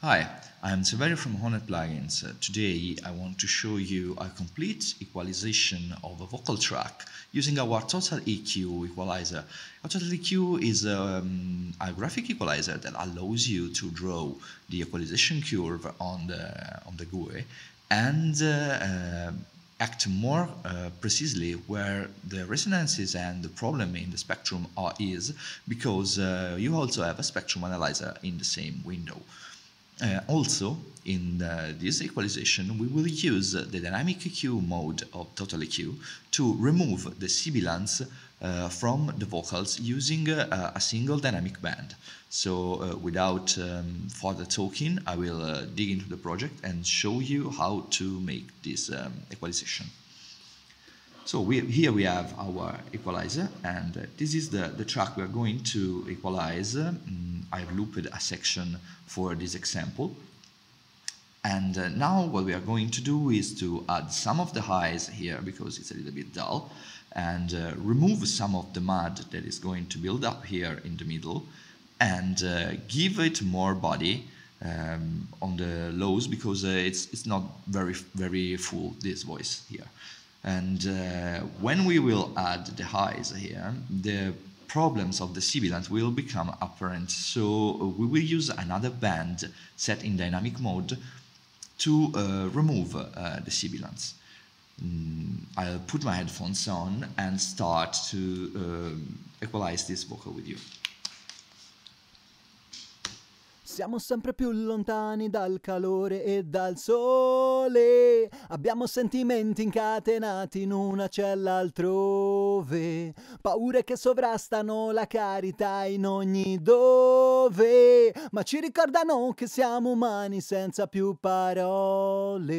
Hi, I'm Severo from Hornet Plugins. Uh, today I want to show you a complete equalization of a vocal track using our Total EQ equalizer. Total EQ is um, a graphic equalizer that allows you to draw the equalization curve on the, on the GUI and uh, uh, act more uh, precisely where the resonances and the problem in the spectrum are is because uh, you also have a spectrum analyzer in the same window. Uh, also, in uh, this equalization, we will use the dynamic EQ mode of total EQ to remove the sibilance uh, from the vocals using uh, a single dynamic band. So uh, without um, further talking, I will uh, dig into the project and show you how to make this um, equalization. So we, here we have our equalizer, and uh, this is the, the track we are going to equalize. Um, I've looped a section for this example. And uh, now what we are going to do is to add some of the highs here because it's a little bit dull and uh, remove some of the mud that is going to build up here in the middle and uh, give it more body um, on the lows because uh, it's, it's not very, very full, this voice here. And uh, when we will add the highs here, the problems of the sibilant will become apparent. So we will use another band set in dynamic mode to uh, remove uh, the sibilance. Mm, I'll put my headphones on and start to uh, equalize this vocal with you. Siamo sempre più lontani dal calore e dal sole. Abbiamo sentimenti incatenati in una cella altrove altrove, paure che sovrastano la carità in ogni dove, ma ci ricordano che siamo umani senza più parole.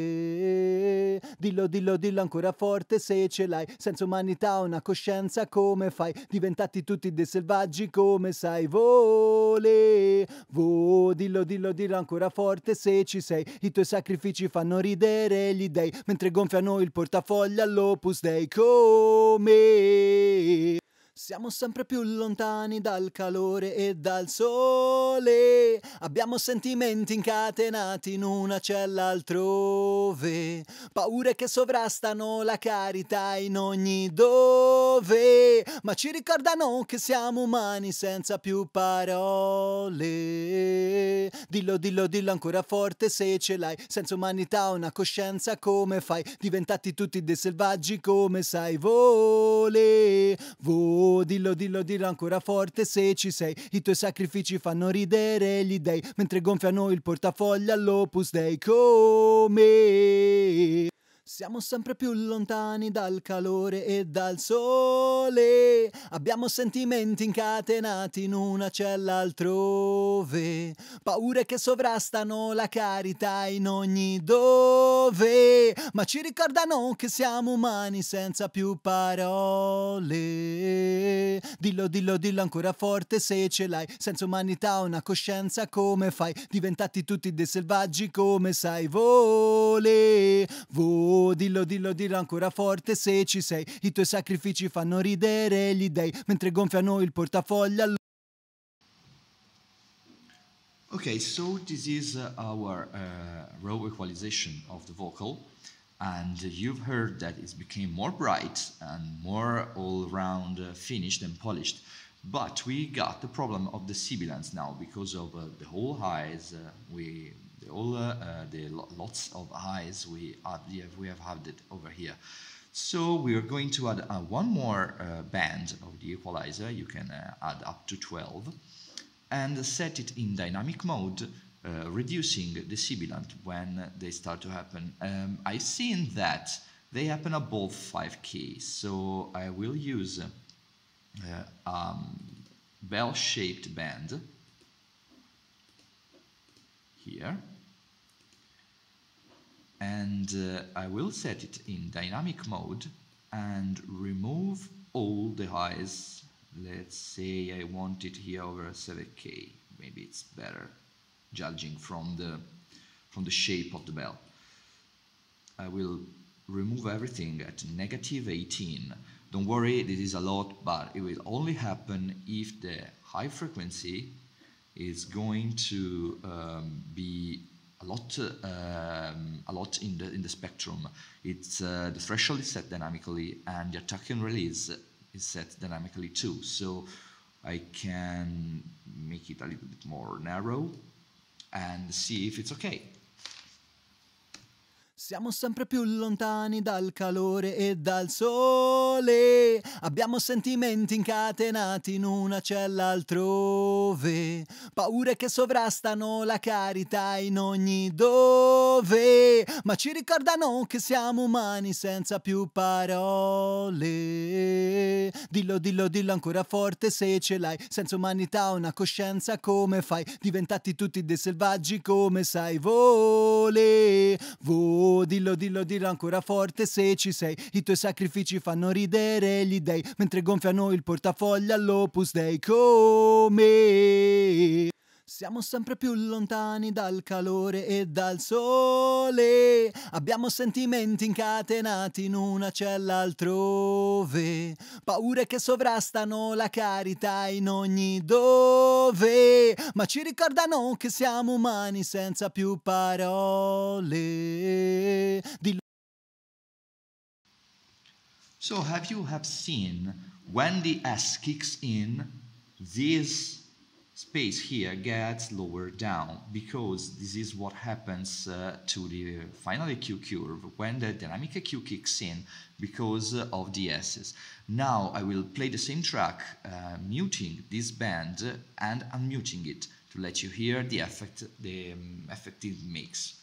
Dillo, dillo, dillo ancora forte se ce l'hai, senza umanità una coscienza come fai? Diventati tutti dei selvaggi come sai vole. Vo, dillo, dillo, dillo ancora forte se ci sei, i tuoi sacrifici fanno ridere gli dei, mentre gonfiano il portafoglio all'opus dei come way. Siamo sempre più lontani dal calore e dal sole. Abbiamo sentimenti incatenati in una cella altrove. Paure che sovrastano la carità in ogni dove. Ma ci ricordano che siamo umani senza più parole. Dillo, dillo, dillo ancora forte se ce l'hai. Senza umanità, una coscienza, come fai? Diventati tutti dei selvaggi, come sai? Vole, vole dillo, dillo, dillo ancora forte se ci sei. I tuoi sacrifici fanno ridere gli dèi, mentre gonfiano il portafoglio all'Opus Dei come. Siamo sempre più lontani dal calore e dal sole. Abbiamo sentimenti incatenati in una cella altrove. Paure che sovrastano la carità in ogni dove. Ma ci ricordano che siamo umani senza più parole. Dillo, dillo, dillo ancora forte se ce l'hai. Senza umanità, una coscienza, come fai? Diventati tutti dei selvaggi, come sai? Vole, vole. Oh, dillo, dillo, dillo ancora forte se ci sei. I tuoi sacrifici fanno ridere gli dei, mentre gonfiano il portafoglio. Okay, so this is uh, our uh, row equalization of the vocal, and you've heard that it became more bright and more all around uh, finished and polished. But we got the problem of the sibilance now because of uh, the whole highs. Uh, we the uh, the lots of eyes we, have, we have had it over here. So we are going to add uh, one more uh, band of the equalizer, you can uh, add up to 12, and set it in dynamic mode, uh, reducing the sibilant when they start to happen. Um, I've seen that they happen above 5 keys, so I will use uh, um, bell-shaped band here and uh, I will set it in dynamic mode and remove all the highs let's say I want it here over 7k maybe it's better judging from the from the shape of the bell I will remove everything at negative 18 don't worry this is a lot but it will only happen if the high frequency is going to um, be a lot, um, a lot in the in the spectrum. It's uh, the threshold is set dynamically, and the attack and release is set dynamically too. So I can make it a little bit more narrow and see if it's okay. Siamo sempre più lontani dal calore e dal sole. Abbiamo sentimenti incatenati in una cella altrove. Paure che sovrastano la carità in ogni dove. Ma ci ricordano che siamo umani senza più parole. Dillo, dillo, dillo ancora forte se ce l'hai. Senza umanità, una coscienza, come fai? Diventati tutti dei selvaggi, come sai? Vole, vole. Oh, dillo, dillo, dillo ancora forte se ci sei. I tuoi sacrifici fanno ridere gli dèi mentre gonfiano il portafoglio all'Opus Dei come. Siamo sempre più lontani dal calore e dal sole. Abbiamo sentimenti incatenati in una cella altrove. Paure che sovrastano la carità in ogni dove. Ma ci ricordano che siamo umani senza più parole. Di so have you have seen when the S kicks in these space here gets lower down because this is what happens uh, to the final EQ curve when the dynamic EQ kicks in because of the S's. Now I will play the same track uh, muting this band and unmuting it to let you hear the effect the um, effective mix.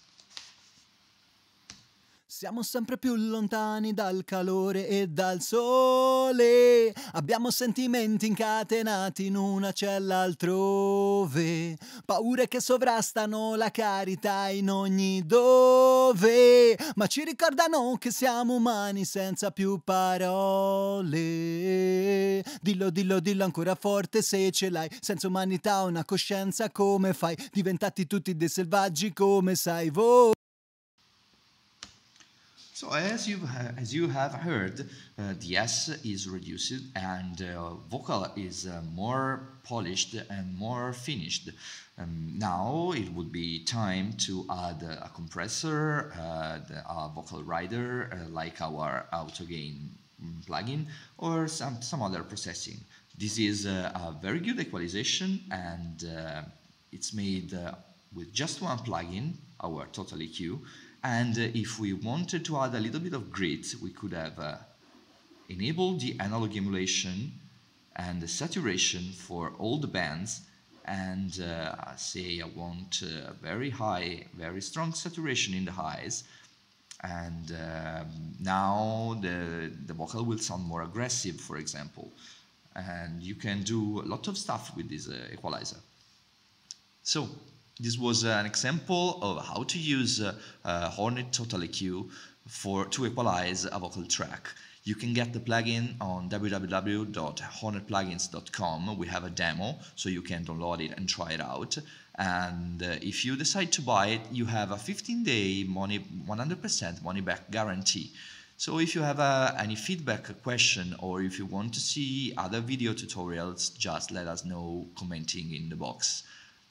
Siamo sempre più lontani dal calore e dal sole. Abbiamo sentimenti incatenati in una cella altrove. Paure che sovrastano la carità in ogni dove. Ma ci ricordano che siamo umani senza più parole. Dillo, dillo, dillo ancora forte se ce l'hai. Senza umanità, una coscienza come fai? Diventati tutti dei selvaggi come sai voi. So as you as you have heard, uh, the S is reduced and uh, vocal is uh, more polished and more finished. Um, now it would be time to add a compressor, uh, the, a vocal rider uh, like our auto gain plugin or some some other processing. This is uh, a very good equalization and it's made with just one plugin, our Total EQ and uh, if we wanted to add a little bit of grit, we could have uh, enabled the analog emulation and the saturation for all the bands. And uh, say I want uh, very high, very strong saturation in the highs. And uh, now the, the vocal will sound more aggressive, for example. And you can do a lot of stuff with this uh, equalizer. So this was an example of how to use uh, Hornet Total EQ for, to equalize a vocal track. You can get the plugin on www.hornetplugins.com. We have a demo, so you can download it and try it out. And uh, if you decide to buy it, you have a 15-day money, 100% money-back guarantee. So if you have uh, any feedback question or if you want to see other video tutorials, just let us know commenting in the box.